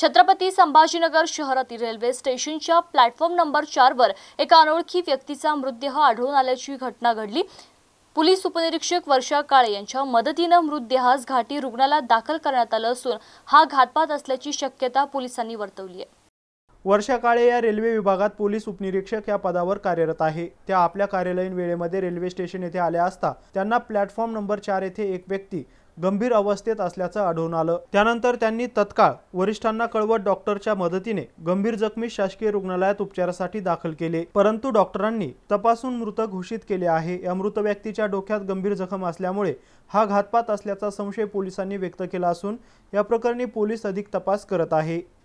छत्रपती संभाजीनगर शहरातील रेल्वे स्टेशनच्या platform number चारवर एका अनोळखी व्यक्तीचा मृतदेह आढळून आल्याची घटना घडली पोलीस उपनिरीक्षक वर्षा काळे यांच्या मदतीनं मृतदेहास घाटी रुग्णालयात दाखल करण्यात आलं असून हा घातपात असल्याची शक्यता पोलिसांनी वर्तवली आहे वर्षा काळे या रेल्वे विभागात पोलीस उपनिरीक्षक या पदावर कार्यरत आहे त्या आपल्या कार्यालयीन वेळेमध्ये रेल्वे स्टेशन येथे आल्या असता त्यांना प्लॅटफॉर्म नंबर चार येथे एक व्यक्ती गंभीर अवस्थेत असल्याचं आढळून आलं त्यानंतर त्यांनी तत्काळ वरिष्ठांना कळवत डॉक्टरच्या मदतीने गंभीर जखमी शासकीय रुग्णालयात उपचारासाठी दाखल केले परंतु डॉक्टरांनी तपासून मृत घोषित केले आहे या मृत व्यक्तीच्या डोक्यात गंभीर जखम असल्यामुळे हा घातपात असल्याचा संशय पोलिसांनी व्यक्त केला असून या प्रकरणी पोलीस अधिक तपास करत आहे